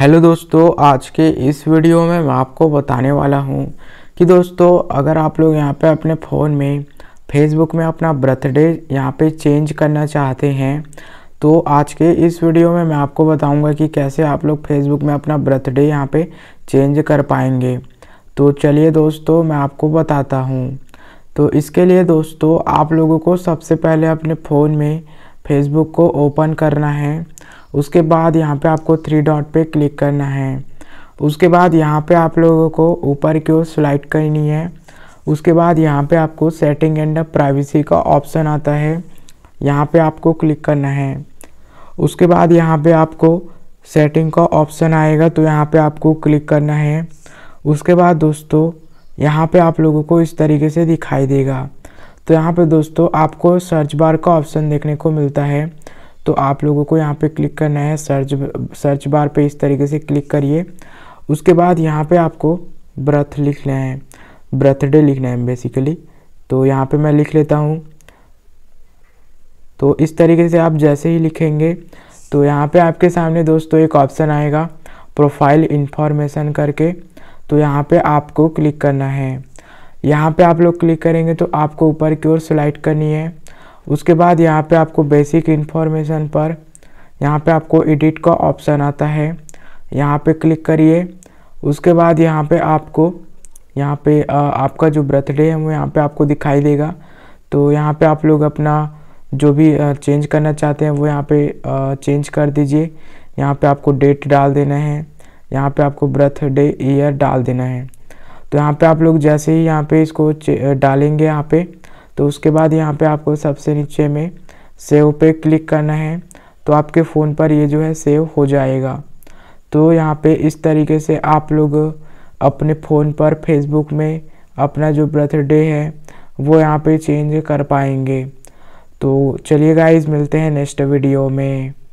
hello दोस्तों आज के इस वीडियो में मैं आपको बताने वाला हूँ कि दोस्तों अगर आप लोग यहाँ पे अपने फ़ोन में फेसबुक में अपना बर्थडे यहाँ पे चेंज करना चाहते हैं तो आज के इस वीडियो में मैं आपको बताऊँगा कि कैसे आप लोग फेसबुक में अपना बर्थडे यहाँ पे चेंज कर पाएंगे तो चलिए दोस्तों मैं आपको बताता हूँ तो इसके लिए दोस्तों आप लोगों को सबसे पहले अपने फ़ोन में फेसबुक को ओपन करना है उसके बाद यहाँ पे आपको थ्री डॉट पे क्लिक करना है उसके बाद यहाँ पे आप लोगों को ऊपर की ओर स्लाइड करनी है उसके बाद यहाँ पे आपको सेटिंग एंड प्राइवेसी का ऑप्शन आता है यहाँ पे आपको क्लिक करना है उसके बाद यहाँ पे आपको सेटिंग का ऑप्शन आएगा तो यहाँ पे आपको क्लिक करना है उसके बाद दोस्तों यहाँ पे आप लोगों को इस तरीके से दिखाई देगा तो यहाँ पे दोस्तों आपको सर्च बार का ऑप्शन देखने को मिलता है तो आप लोगों को यहाँ पे क्लिक करना है सर्च सर्च बार पे इस तरीके से क्लिक करिए उसके बाद यहाँ पे आपको ब्रथ लिखना है बर्थडे लिखना है बेसिकली तो यहाँ पे मैं लिख लेता हूँ तो इस तरीके से आप जैसे ही लिखेंगे तो यहाँ पे आपके सामने दोस्तों एक ऑप्शन आएगा प्रोफाइल इन्फॉर्मेशन करके तो यहाँ पर आपको क्लिक करना है यहाँ पर आप लोग क्लिक करेंगे तो आपको ऊपर की ओर स्लाइड करनी है उसके बाद यहाँ पे आपको बेसिक इन्फॉर्मेशन पर यहाँ पे आपको एडिट का ऑप्शन आता है यहाँ पे क्लिक करिए उसके बाद यहाँ पे आपको यहाँ पे आ, आपका जो बर्थडे है वो यहाँ पे आपको दिखाई देगा तो यहाँ पे आप लोग अपना जो भी चेंज करना चाहते हैं वो यहाँ पे चेंज कर दीजिए यहाँ पे आपको डेट डाल देना है यहाँ पे आपको बर्थडे ईयर डाल देना है तो यहाँ पे आप लोग जैसे ही यहाँ पे इसको डालेंगे यहाँ पे तो उसके बाद यहाँ पे आपको सबसे नीचे में सेव पे क्लिक करना है तो आपके फ़ोन पर ये जो है सेव हो जाएगा तो यहाँ पे इस तरीके से आप लोग अपने फ़ोन पर फेसबुक में अपना जो बर्थडे है वो यहाँ पे चेंज कर पाएंगे तो चलिए गाइज मिलते हैं नेक्स्ट वीडियो में